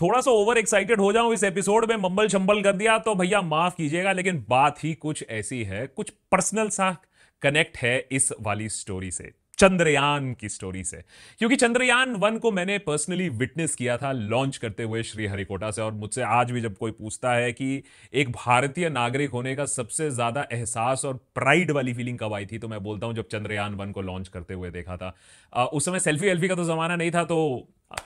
थोड़ा सा over excited हो जाऊं इस एपिसोड में मम्बल शंबल कर दिया तो भैया माफ कीजिएगा लेकिन बात ही कुछ ऐसी है कुछ पर्सनल सा कनेक्ट है इस वाली स्टोरी से चंद्रयान की स्टोरी से क्योंकि चंद्रयान वन को मैंने पर्सनली विटनेस किया था लॉन्च करते हुए श्री हरिकोटा से और मुझसे आज भी जब कोई पूछता है कि एक भारतीय नागरिक होने का सबसे ज्यादा एहसास और प्राइड वाली फीलिंग कब आई थी तो मैं बोलता हूं जब चंद्रयान वन को लॉन्च करते हुए देखा था उस समय सेल्फी वेल्फी का तो जमाना नहीं था तो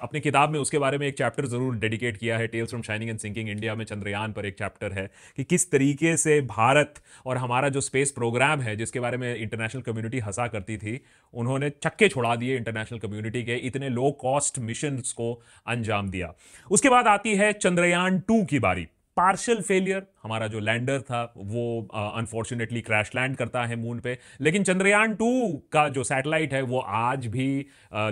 अपनी किताब में उसके बारे में एक चैप्टर ज़रूर डेडिकेट किया है tales from shining and sinking India में चंद्रयान पर एक चैप्टर है कि किस तरीके से भारत और हमारा जो स्पेस प्रोग्राम है जिसके बारे में इंटरनेशनल कम्युनिटी हंसा करती थी उन्होंने चक्के छोड़ा दिए इंटरनेशनल कम्युनिटी के इतने लो कॉस्ट मिशन को अंजाम दिया उसके बाद आती है चंद्रयान टू की बारी पार्शियल फेलियर हमारा जो लैंडर था वो अनफॉर्चुनेटली क्रैश लैंड करता है मून पे लेकिन चंद्रयान टू का जो सैटेलाइट है वो आज भी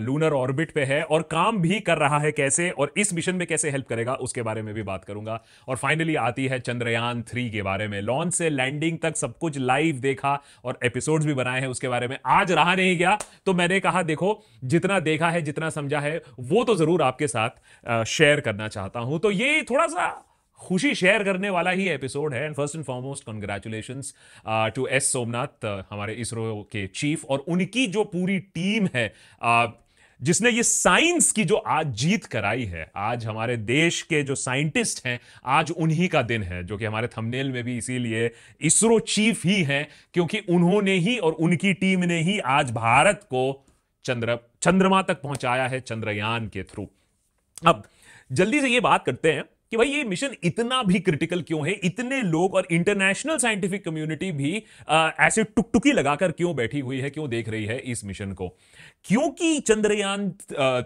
लूनर uh, ऑर्बिट पे है और काम भी कर रहा है कैसे और इस मिशन में कैसे हेल्प करेगा उसके बारे में भी बात करूंगा और फाइनली आती है चंद्रयान थ्री के बारे में लॉन्च से लैंडिंग तक सब कुछ लाइव देखा और एपिसोड भी बनाए हैं उसके बारे में आज रहा नहीं गया तो मैंने कहा देखो जितना देखा है जितना समझा है वो तो जरूर आपके साथ शेयर uh, करना चाहता हूं तो ये थोड़ा सा खुशी शेयर करने वाला ही एपिसोड है and first and foremost congratulation to S Somnath हमारे इसरो के चीफ और उनकी जो पूरी टीम है uh, जिसने ये साइंस की जो आज जीत कराई है आज हमारे देश के जो साइंटिस्ट हैं आज उन्हीं का दिन है जो कि हमारे थंबनेल में भी इसीलिए इसरो चीफ ही हैं क्योंकि उन्होंने ही और उनकी टीम ने ही आज भारत को चंद्र चंद्रमा तक पहुंचाया है चंद्रयान के थ्रू अब जल्दी से ये बात करते हैं कि भाई ये मिशन इतना भी क्रिटिकल क्यों है इतने लोग और इंटरनेशनल साइंटिफिक कम्युनिटी भी आ, ऐसे टुकटुकी लगाकर क्यों बैठी हुई है क्यों देख रही है इस मिशन को क्योंकि चंद्रयान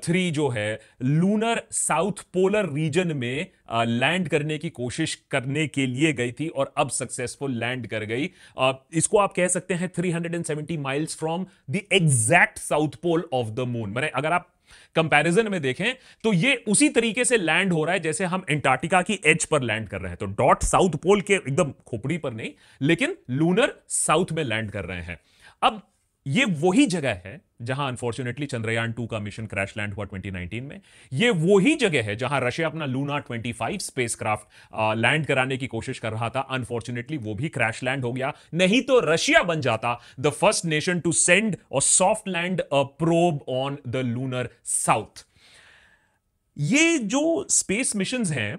थ्री जो है लूनर साउथ पोलर रीजन में आ, लैंड करने की कोशिश करने के लिए गई थी और अब सक्सेसफुल लैंड कर गई आ, इसको आप कह सकते हैं 370 miles from the exact south pole of the moon मैंने अगर आप कंपैरिजन में देखें तो ये उसी तरीके से लैंड हो रहा है जैसे हम एंटार्टिका की एज पर लैंड कर रहे हैं तो डॉट साउथ पोल के एकदम खोपड़ी पर नहीं लेकिन लूनर साउथ में लैंड कर रहे हैं अब ये वही जगह है जहां अनफॉर्चुनेटली चंद्रयान टू का मिशन क्रैश लैंड हुआ 2019 में ये वही जगह है जहां रशिया अपना लूना 25 क्राफ्ट लैंड कराने की कोशिश कर रहा था अनफॉर्चुनेटली वो भी क्रैश लैंड हो गया नहीं तो रशिया बन जाता the first nation to send और soft land a probe on the lunar south ये जो स्पेस मिशन हैं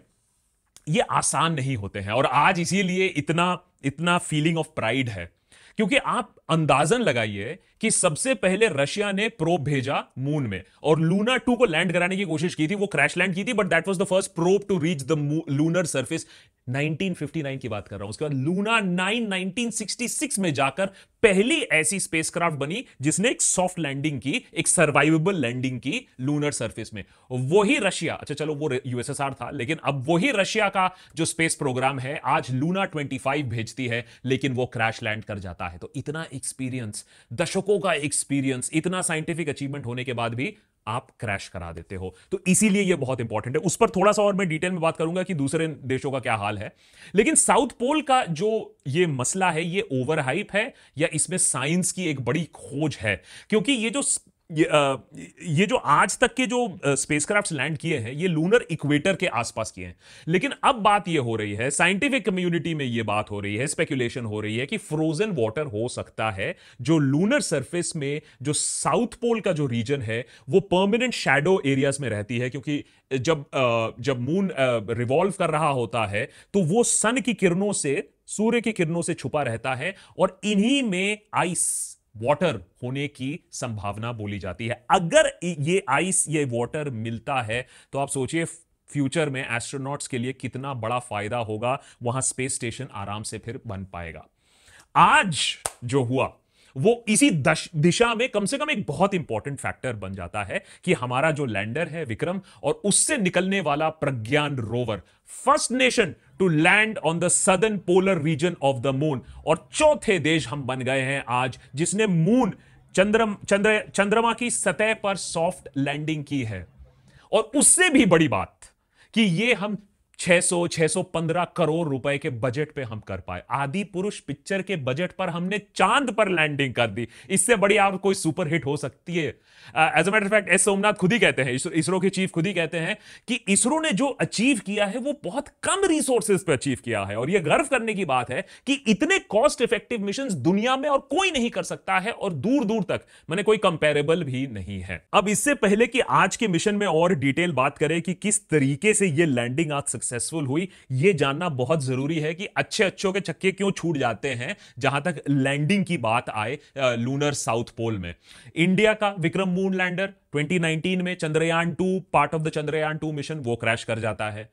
ये आसान नहीं होते हैं और आज इसीलिए इतना इतना फीलिंग ऑफ प्राइड है क्योंकि आप अंदाजन लगाइए कि सबसे पहले रशिया ने प्रोब भेजा मून में और लूना टू को लैंड कराने की कोशिश की थी वो क्रैश लैंड की थी but that was the first probe to reach the lunar surface 1959 की बात कर रहा हूं उसके बाद लूना 9 1966 में जाकर पहली ऐसी स्पेसक्राफ्ट बनी जिसने एक सॉफ्ट लैंडिंग की एक सर्वाइवेबल लैंडिंग की लूनर सरफेस में वही रशिया अच्छा चलो वो यूएसएसआर था लेकिन अब वही रशिया का जो स्पेस प्रोग्राम है आज लूना 25 भेजती है लेकिन वो क्रैश लैंड कर जाता है तो इतना एक्सपीरियंस दशकों लाखों का एक्सपीरियंस इतना साइंटिफिक अचीवमेंट होने के बाद भी आप क्रैश करा देते हो तो इसीलिए ये बहुत इंपॉर्टेंट है उस पर थोड़ा सा और मैं डिटेल में बात करूंगा कि दूसरे देशों का क्या हाल है लेकिन साउथ पोल का जो ये मसला है ये ओवर हाइप है या इसमें साइंस की एक बड़ी खोज है क्योंकि ये जो ये, आ, ये जो आज तक के जो स्पेसक्राफ्ट लैंड किए हैं ये लूनर इक्वेटर के आसपास किए हैं लेकिन अब बात ये हो रही है साइंटिफिक कम्युनिटी में ये बात हो रही है स्पेकुलेशन हो रही है कि फ्रोजन वाटर हो सकता है जो लूनर सरफेस में जो साउथ पोल का जो रीजन है वो परमानेंट शेडो एरियाज में रहती है क्योंकि जब जब मून रिवॉल्व कर रहा होता है तो वो सन की किरणों से सूर्य की किरणों से छुपा रहता है और इन्हीं में आइस वाटर होने की संभावना बोली जाती है अगर ये आइस ये वाटर मिलता है तो आप सोचिए फ्यूचर में एस्ट्रोनॉट्स के लिए कितना बड़ा फायदा होगा वहां स्पेस स्टेशन आराम से फिर बन पाएगा आज जो हुआ वो इसी दिशा में कम से कम एक बहुत इंपॉर्टेंट फैक्टर बन जाता है कि हमारा जो लैंडर है विक्रम और उससे निकलने वाला Pragyan rover first nation to land on the southern polar region of the moon और चौथे देश हम बन गए हैं आज जिसने मून चंद्र चंद्र चंद्रमा की सतह पर सॉफ्ट लैंडिंग की है और उससे भी बड़ी बात कि ये हम 615 करोड़ रुपए के बजट पे हम कर पाए आदि पुरुष पिक्चर के बजट पर हमने चांद पर लैंडिंग कर दी इससे बड़ी आप कोई सुपर हिट हो सकती है as a matter fact S Somnath खुद ही कहते हैं इसरो के चीफ खुद ही कहते हैं कि इसरो ने जो अचीव किया है वो बहुत कम रिसोर्सेज पे अचीव किया है और यह गर्व करने की बात है कि इतने कॉस्ट इफेक्टिव मिशन दुनिया में और कोई नहीं कर सकता है और दूर दूर तक मैंने कोई कंपेरेबल भी नहीं है अब इससे पहले कि आज के मिशन में और डिटेल बात करें कि किस तरीके से यह लैंडिंग आज सक्सेस सक्सेसफुल हुई ये जानना बहुत जरूरी है कि अच्छे अच्छों के चक्के क्यों छूट जाते हैं जहां तक लैंडिंग की बात आए लूनर साउथ पोल में इंडिया का विक्रम मून लैंडर 2019 में Chandrayaan two part of the Chandrayaan two mission वो क्रैश कर जाता है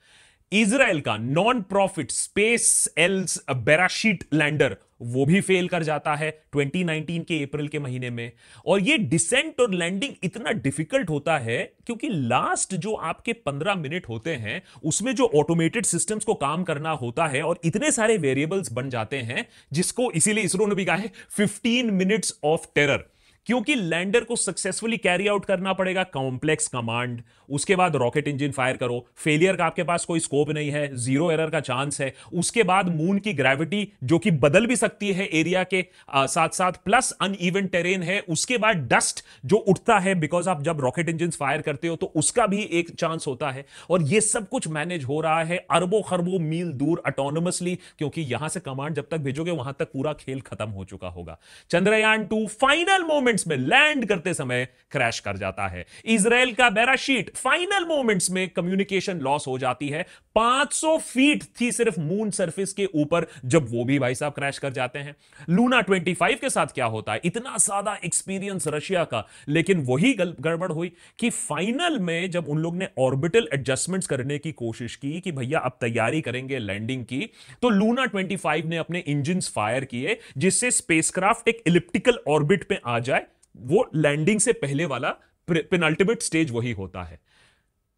इसराइल का non profit SpaceIL Beresheet lander वो भी फेल कर जाता है 2019 के अप्रैल के महीने में और ये डिसेंट और लैंडिंग इतना डिफिकल्ट होता है क्योंकि लास्ट जो आपके 15 मिनट होते हैं उसमें जो ऑटोमेटेड सिस्टम्स को काम करना होता है और इतने सारे वेरिएबल्स बन जाते हैं जिसको इसीलिए इसरो ने भी कहा है फिफ्टीन मिनट्स ऑफ टेरर क्योंकि लैंडर को सक्सेसफुली कैरी आउट करना पड़ेगा कॉम्प्लेक्स कमांड उसके बाद रॉकेट इंजन फायर करो फेलियर का आपके पास कोई स्कोप नहीं है जीरो एरर का चांस है उसके बाद मून की ग्रेविटी जो कि बदल भी सकती है एरिया के आ, साथ साथ प्लस अन इवन टेरेन है उसके बाद डस्ट जो उठता है बिकॉज आप जब रॉकेट इंजिन फायर करते हो तो उसका भी एक चांस होता है और यह सब कुछ मैनेज हो रहा है अरबों खरबों मील दूर अटोनमसली क्योंकि यहां से कमांड जब तक भेजोगे वहां तक पूरा खेल खत्म हो चुका होगा Chandrayaan two final moment moments में लैंड करते समय क्रैश कर जाता है इसराइल का बैराशीट फाइनल मोमेंट्स में कम्युनिकेशन लॉस हो जाती है 500 फीट थी सिर्फ मून सरफेस के ऊपर जब वो भी भाई साहब क्रैश कर जाते हैं लूना 25 के साथ क्या होता है इतना सादा एक्सपीरियंस रशिया का लेकिन वही गड़बड़ हुई कि फाइनल में जब उन लोग ने ऑर्बिटल एडजस्टमेंट्स करने की कोशिश की कि भैया अब तैयारी करेंगे लैंडिंग की तो लूना 25 ने अपने इंजिन फायर किए जिससे स्पेसक्राफ्ट एक इलिप्टिकल ऑर्बिट पे आ जाए वो लैंडिंग से पहले वाला पेनल्टीमेट स्टेज वही होता है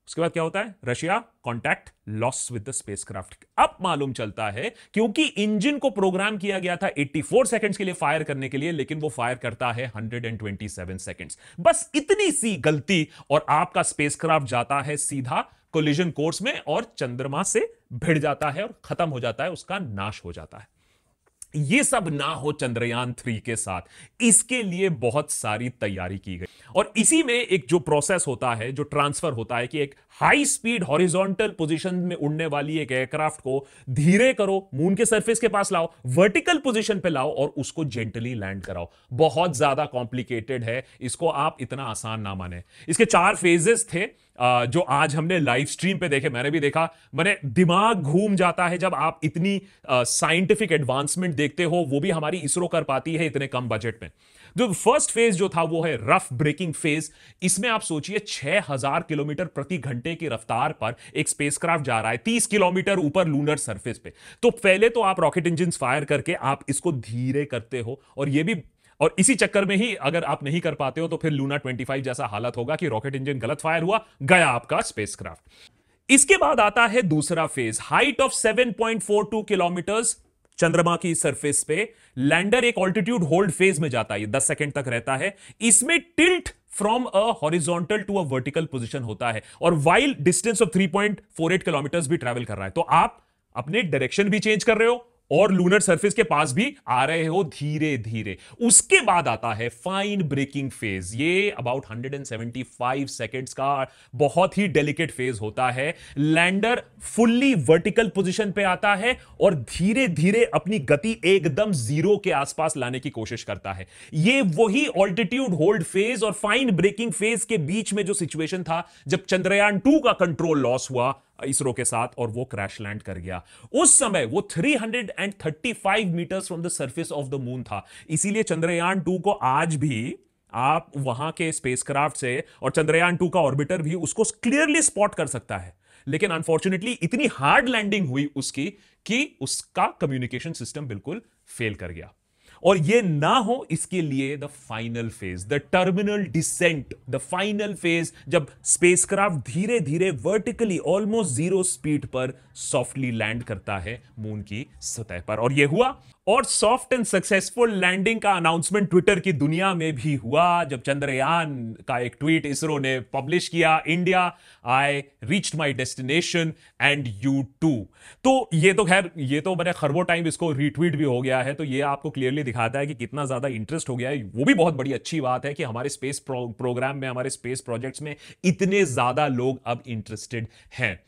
उसके बाद क्या होता है Russia contact loss with the spacecraft अब मालूम चलता है क्योंकि इंजन को प्रोग्राम किया गया था 84 सेकेंड्स के लिए फायर करने के लिए लेकिन वो फायर करता है 127 सेकेंड्स बस इतनी सी गलती और आपका स्पेसक्राफ्ट जाता है सीधा कोलिजन कोर्स में और चंद्रमा से भिड़ जाता है और खत्म हो जाता है उसका नाश हो जाता है ये सब ना हो चंद्रयान थ्री के साथ इसके लिए बहुत सारी तैयारी की गई और इसी में एक जो प्रोसेस होता है जो ट्रांसफर होता है कि एक हाई स्पीड हॉरिजॉन्टल पोजीशन में उड़ने वाली एक एयरक्राफ्ट को धीरे करो मून के सरफेस के पास लाओ वर्टिकल पोजीशन पे लाओ और उसको जेंटली लैंड कराओ बहुत ज्यादा कॉम्प्लिकेटेड है इसको आप इतना आसान ना माने इसके चार फेजेस थे जो आज हमने लाइव स्ट्रीम पे देखे मैंने भी देखा मैंने दिमाग घूम जाता है जब आप इतनी साइंटिफिक एडवांसमेंट देखते हो वो भी हमारी इसरो कर पाती है इतने कम बजट में जो फर्स्ट फेज जो था वो है रफ ब्रेकिंग फेज इसमें आप सोचिए 6000 किलोमीटर प्रति घंटे की रफ्तार पर एक स्पेसक्राफ्ट जा रहा है 30 किलोमीटर ऊपर लूनर सरफेस पे तो पहले तो आप रॉकेट इंजिन फायर करके आप इसको धीरे करते हो और ये भी और इसी चक्कर में ही अगर आप नहीं कर पाते हो तो फिर लूना 25 जैसा हालत होगा कि रॉकेट इंजन गलत फायर हुआ गया आपका स्पेसक्राफ्ट इसके बाद आता है दूसरा फेज हाइट ऑफ 7.42 किलोमीटर्स चंद्रमा की सरफेस पे लैंडर एक ऑल्टीट्यूड होल्ड फेज में जाता है ये सेकेंड तक रहता है इसमें tilt from a horizontal to a vertical position होता है और while distance of three point four eight kilometre भी ट्रेवल कर रहा है तो आप अपने डायरेक्शन भी चेंज कर रहे हो और लूनर सरफेस के पास भी आ रहे हो धीरे धीरे उसके बाद आता है फाइन ब्रेकिंग फेज ये अबाउट 175 सेकंड्स का बहुत ही डेलिकेट फेज होता है लैंडर फुल्ली वर्टिकल पोजीशन पे आता है और धीरे धीरे अपनी गति एकदम जीरो के आसपास लाने की कोशिश करता है ये वही ऑल्टीट्यूड होल्ड फेज और फाइन ब्रेकिंग फेज के बीच में जो सिचुएशन था जब चंद्रयान टू का कंट्रोल लॉस हुआ इसरो के साथ और वो क्रैश लैंड कर गया उस समय वो 335 metres from the surface of the moon था इसीलिए चंद्रयान टू को आज भी आप वहां के स्पेसक्राफ्ट से और चंद्रयान टू का ऑर्बिटर भी उसको क्लियरली स्पॉट कर सकता है लेकिन अनफॉर्चुनेटली इतनी हार्ड लैंडिंग हुई उसकी कि उसका कम्युनिकेशन सिस्टम बिल्कुल फेल कर गया और ये ना हो इसके लिए the final phase the terminal descent the final phase जब स्पेसक्राफ्ट धीरे धीरे वर्टिकली ऑलमोस्ट जीरो स्पीड पर सॉफ्टली लैंड करता है मून की सतह पर और यह हुआ और सॉफ्ट एंड सक्सेसफुल लैंडिंग का अनाउंसमेंट ट्विटर की दुनिया में भी हुआ जब चंद्रयान का एक ट्वीट इसरो ने पब्लिश किया India I reach my destination and you too तो ये तो खैर ये तो मैंने खरबों टाइम इसको रीट्वीट भी हो गया है तो ये आपको क्लियरली दिखाता है कि कितना ज़्यादा इंटरेस्ट हो गया है वो भी बहुत बड़ी अच्छी बात है कि हमारे स्पेस प्रो, प्रोग्राम में हमारे स्पेस प्रोजेक्ट्स में इतने ज़्यादा लोग अब इंटरेस्टेड हैं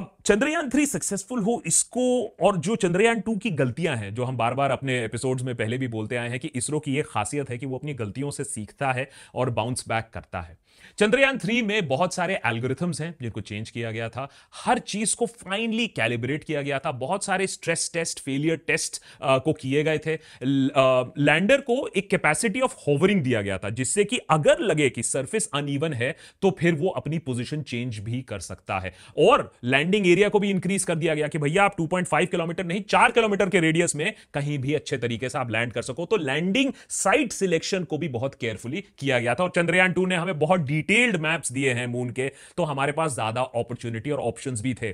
अब चंद्रयान थ्री सक्सेसफुल हो इसको और जो चंद्रयान टू की गलतियां हैं जो हम बार बार अपने एपिसोड्स में पहले भी बोलते आए हैं कि इसरो की ये खासियत है कि वो अपनी गलतियों से सीखता है और बाउंस बैक करता है चंद्रयान थ्री में बहुत सारे एल्गोरिथम्स हैं जिनको चेंज किया गया था हर चीज को फाइनली कैलिब्रेट किया गया था बहुत सारे स्ट्रेस टेस्ट फेलियर टेस्ट को किए गए थे लैंडर को एक कैपेसिटी ऑफ होवरिंग दिया गया था जिससे कि अगर लगे कि सरफेस अनइवन है तो फिर वो अपनी पोजिशन चेंज भी कर सकता है और लैंडिंग एरिया को भी इंक्रीज कर दिया गया कि भैया आप टू किलोमीटर नहीं चार किलोमीटर के रेडियस में कहीं भी अच्छे तरीके से आप लैंड कर सको तो लैंडिंग साइट सिलेक्शन को भी बहुत केयरफुली किया गया था और चंद्रयान टू ने हमें बहुत डिटेल्ड मैप्स दिए हैं मून के तो हमारे पास ज्यादा अपॉर्चुनिटी और ऑप्शन भी थे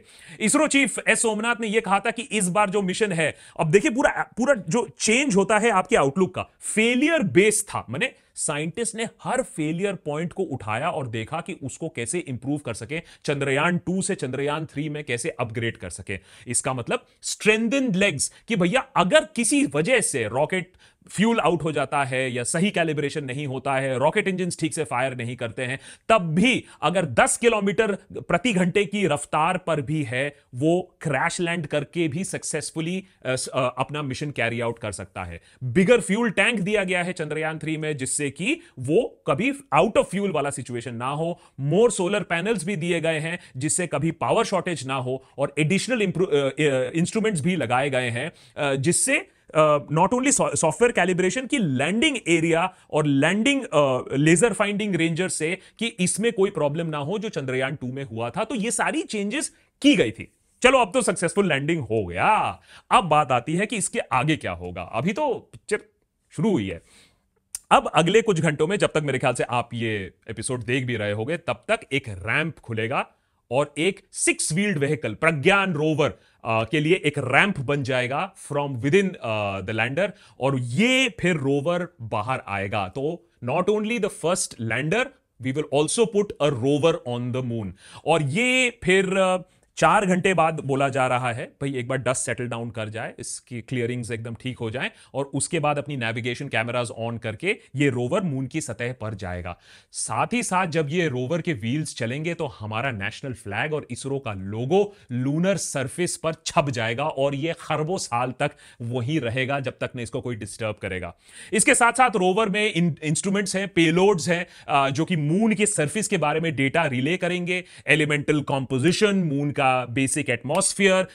इसरो चीफ एस सोमनाथ ने यह कहा था कि इस बार जो मिशन है अब देखिए पूरा पूरा जो चेंज होता है आपके आउटलुक का फेलियर बेस्ड था मैंने साइंटिस्ट ने हर फेलियर पॉइंट को उठाया और देखा कि उसको कैसे इंप्रूव कर सके चंद्रयान टू से चंद्रयान थ्री में कैसे अपग्रेड कर सके इसका मतलब स्ट्रेंदन लेग्स कि भैया अगर किसी वजह से रॉकेट फ्यूल आउट हो जाता है या सही कैलिब्रेशन नहीं होता है रॉकेट इंजन ठीक से फायर नहीं करते हैं तब भी अगर 10 किलोमीटर प्रति घंटे की रफ्तार पर भी है वो क्रैश लैंड करके भी सक्सेसफुली अपना मिशन कैरी आउट कर सकता है बिगर फ्यूल टैंक दिया गया है चंद्रयान थ्री में जिससे जिससे कि वो कभी आउट ऑफ फ्यूल वाला सिचुएशन ना हो मोर सोलर पैनल्स भी दिए गए हैं जिससे कभी पावर शॉर्टेज ना हो और एडिशनल इंस्ट्रूमेंट्स भी लगाए गए हैं जिससे नॉट ओनली सॉफ्टवेयर कैलिब्रेशन की लैंडिंग एरिया और लैंडिंग लेजर फाइंडिंग रेंजर से कि इसमें कोई प्रॉब्लम ना हो जो चंद्रयान टू में हुआ था तो ये सारी चेंजेस की गई थी चलो अब तो सक्सेसफुल लैंडिंग हो गया अब बात आती है कि इसके आगे क्या होगा अभी तो पिक्चर शुरू हुई है अब अगले कुछ घंटों में जब तक मेरे ख्याल से आप ये एपिसोड देख भी रहे होगे तब तक एक रैंप खुलेगा और एक six wheeled vehicle Pragyan rover आ, के लिए एक रैंप बन जाएगा from within the lander और ये फिर रोवर बाहर आएगा तो not only the first lander we will also put a rover on the moon और ये फिर चार घंटे बाद बोला जा रहा है भाई एक बार डस्ट सेटल डाउन कर जाए इसकी क्लियरिंग्स एकदम ठीक हो जाए और उसके बाद अपनी नेविगेशन कैमराज ऑन करके ये रोवर मून की सतह पर जाएगा साथ ही साथ जब ये रोवर के व्हील्स चलेंगे तो हमारा नेशनल फ्लैग और इसरो का लोगो लूनर सरफेस पर छप जाएगा और ये खरबों साल तक वहीं रहेगा जब तक नहीं इसको कोई डिस्टर्ब करेगा इसके साथ साथ रोवर में इंस्ट्रूमेंट्स हैं पेलोड्स हैं जो कि मून के सर्फिस के बारे में डेटा रिले करेंगे एलिमेंटल कॉम्पोजिशन मून का का basic atmosphere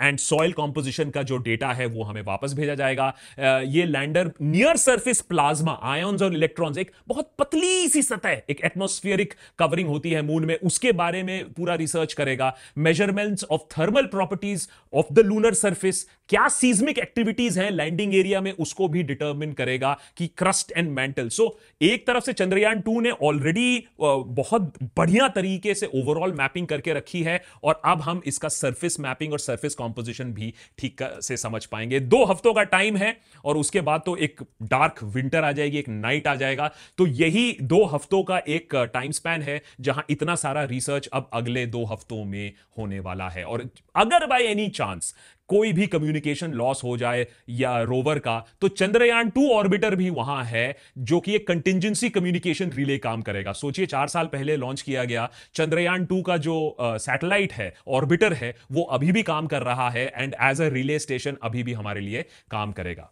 and soil composition का जो डेटा है वो हमें वापस भेजा जाएगा uh, ये lander near surface plasma ions और इलेक्ट्रॉन्स एक बहुत पतली सी सतह एक एटमोस्फियरिक कवरिंग होती है मून में उसके बारे में पूरा रिसर्च करेगा measurements of thermal properties of the lunar surface क्या सीज्मिक एक्टिविटीज हैं लैंडिंग एरिया में उसको भी डिटर्मिन करेगा कि क्रस्ट एंड मेंटल सो एक तरफ से चंद्रयान टू ने ऑलरेडी uh, बहुत बढ़िया तरीके से ओवरऑल मैपिंग करके रखी है और अब हम इसका सरफेस मैपिंग और सरफेस कॉम्पोजिशन भी ठीक से समझ पाएंगे दो हफ्तों का टाइम है और उसके बाद तो एक डार्क विंटर आ जाएगी एक नाइट आ जाएगा तो यही दो हफ्तों का एक टाइम स्पैन है जहां इतना सारा रिसर्च अब अगले दो हफ्तों में होने वाला है और अगर बाय एनी चांस कोई भी कम्युनिकेशन लॉस हो जाए या रोवर का तो चंद्रयान टू ऑर्बिटर भी वहां है जो कि एक कंटिजेंसी कम्युनिकेशन रिले काम करेगा सोचिए चार साल पहले लॉन्च किया गया चंद्रयान टू का जो सैटेलाइट है ऑर्बिटर है वो अभी भी काम कर रहा है and as a relay station अभी भी हमारे लिए काम करेगा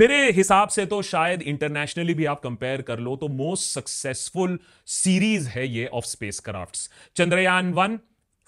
मेरे हिसाब से तो शायद इंटरनेशनली भी आप कंपेयर कर लो तो मोस्ट सक्सेसफुल सीरीज है ये of spacecraft Chandrayaan one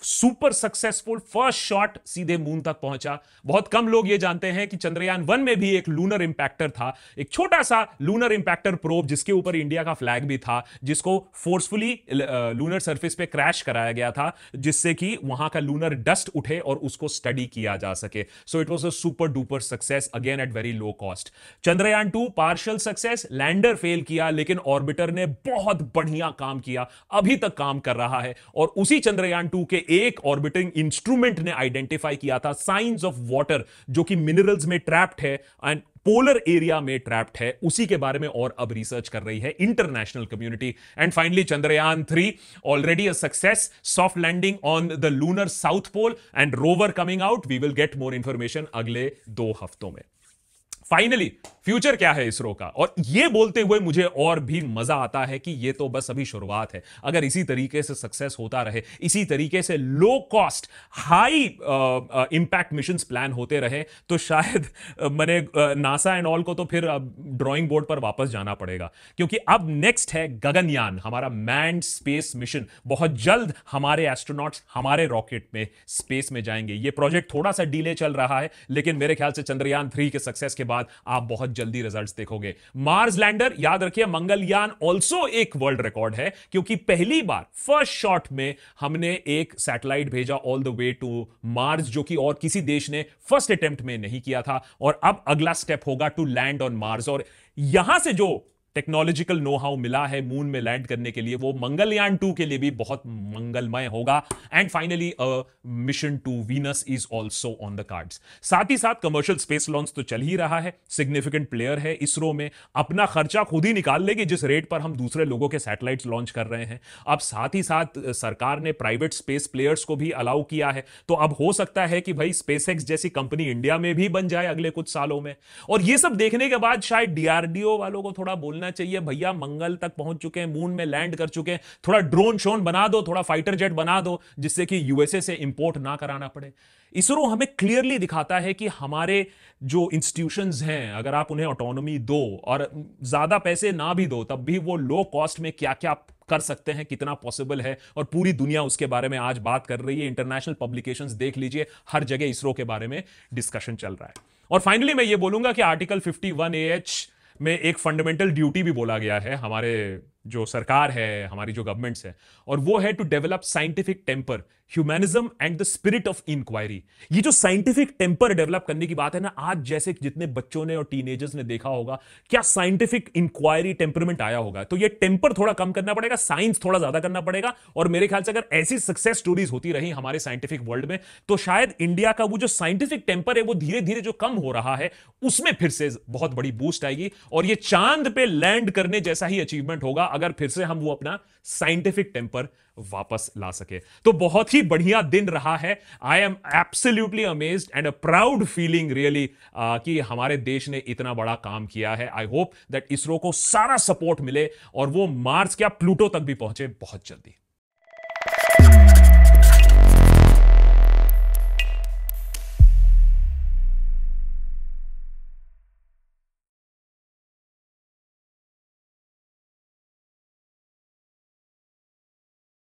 super successful first shot सीधे मून तक पहुंचा बहुत कम लोग ये जानते हैं कि चंद्रयान वन में भी एक लूनर इंपैक्टर था एक छोटा सा लूनर इंपैक्टर प्रोब जिसके ऊपर इंडिया का फ्लैग भी था जिसको फोर्सफुली लूनर सरफेस पे क्रैश कराया गया था जिससे कि वहां का लूनर डस्ट उठे और उसको स्टडी किया जा सके so it was a super duper success again at very low cost Chandrayaan two partial success lander fail किया लेकिन ऑर्बिटर ने बहुत बढ़िया काम किया अभी तक काम कर रहा है और उसी चंद्रयान टू के एक ऑर्बिटिंग इंस्ट्रूमेंट ने आइडेंटिफाई किया था साइंस ऑफ वाटर जो कि मिनरल्स में ट्रैप्ड है एंड पोलर एरिया में ट्रैप्ड है उसी के बारे में और अब रिसर्च कर रही है international community and finally Chandrayaan three already a success soft landing on the lunar south pole and rover coming out we will get more information अगले दो हफ्तों में फाइनली फ्यूचर क्या है इसरो का और ये बोलते हुए मुझे और भी मजा आता है कि ये तो बस अभी शुरुआत है अगर इसी तरीके से सक्सेस होता रहे इसी तरीके से low cost high impact mission plan होते रहे तो शायद मैंने नासा एंड ऑल को तो फिर अब ड्रॉइंग बोर्ड पर वापस जाना पड़ेगा क्योंकि अब नेक्स्ट है गगनयान हमारा मैं स्पेस मिशन बहुत जल्द हमारे एस्ट्रोनॉट्स हमारे रॉकेट में स्पेस में जाएंगे ये प्रोजेक्ट थोड़ा सा डीले चल रहा है लेकिन मेरे ख्याल से चंद्रयान थ्री के सक्सेस के बाद बाद आप बहुत जल्दी रिजल्ट देखोगे मार्स लैंडर याद रखिए मंगलयान ऑल्सो एक वर्ल्ड रिकॉर्ड है क्योंकि पहली बार फर्स्ट शॉट में हमने एक सैटेलाइट भेजा all the way to Mars जो कि और किसी देश ने फर्स्ट अटेम्प्ट में नहीं किया था और अब अगला स्टेप होगा टू लैंड ऑन मार्स और यहां से जो टेक्नोलॉजिकल नो हाउ मिला है मून में लैंड करने के लिए वो मंगलयान टू के लिए भी बहुत मंगलमय होगा and finally mission to Venus is also on the cards साथ ही साथ कमर्शियल स्पेस लॉन्च तो चल ही रहा है सिग्निफिकेंट प्लेयर है इसरो में अपना खर्चा खुद ही निकाल लेगी जिस रेट पर हम दूसरे लोगों के सैटेलाइट लॉन्च कर रहे हैं अब साथ ही साथ सरकार ने प्राइवेट स्पेस प्लेयर्स को भी अलाउ किया है तो अब हो सकता है कि भाई स्पेस जैसी कंपनी इंडिया में भी बन जाए अगले कुछ सालों में और ये सब देखने के बाद शायद डीआरडीओ वालों को थोड़ा बोलना होना चाहिए भैया मंगल तक पहुंच चुके हैं मून में लैंड कर चुके हैं थोड़ा ड्रोन शोन बना दो थोड़ा फाइटर जेट बना दो जिससे कि यूएसए से इंपोर्ट ना कराना पड़े इसरो हमें क्लियरली दिखाता है कि हमारे जो इंस्टीट्यूशन हैं अगर आप उन्हें ऑटोनोमी दो और ज्यादा पैसे ना भी दो तब भी वो लो कॉस्ट में क्या क्या कर सकते हैं कितना पॉसिबल है और पूरी दुनिया उसके बारे में आज बात कर रही है इंटरनेशनल पब्लिकेशंस देख लीजिए हर जगह इसरो के बारे में डिस्कशन चल रहा है और फाइनली मैं ये बोलूंगा कि article fifty one A H में एक फंडामेंटल ड्यूटी भी बोला गया है हमारे जो सरकार है हमारी जो गवर्नमेंट्स है और वो है to develop scientific temper humanism and the spirit of inquiry ये जो साइंटिफिक टेंपर डेवलप करने की बात है ना आज जैसे जितने बच्चों ने और टीनेजर्स ने देखा होगा क्या साइंटिफिक इंक्वायरी टेम्परमेंट आया होगा तो ये टेंपर थोड़ा कम करना पड़ेगा साइंस थोड़ा ज्यादा करना पड़ेगा और मेरे ख्याल से अगर ऐसी सक्सेस स्टोरीज होती रही हमारे साइंटिफिक वर्ल्ड में तो शायद इंडिया का वो जो साइंटिफिक टेम्पर है वो धीरे धीरे जो कम हो रहा है उसमें फिर से बहुत बड़ी बूस्ट आएगी और ये चांद पे लैंड करने जैसा ही अचीवमेंट होगा अगर फिर से हम वो अपना साइंटिफिक टेम्पर वापस ला सके तो बहुत ही बढ़िया दिन रहा है I am absolutely amaze and a proud feeling really कि हमारे देश ने इतना बड़ा काम किया है आई होप दैट इसरो को सारा सपोर्ट मिले और वो मार्स क्या प्लूटो तक भी पहुंचे बहुत जल्दी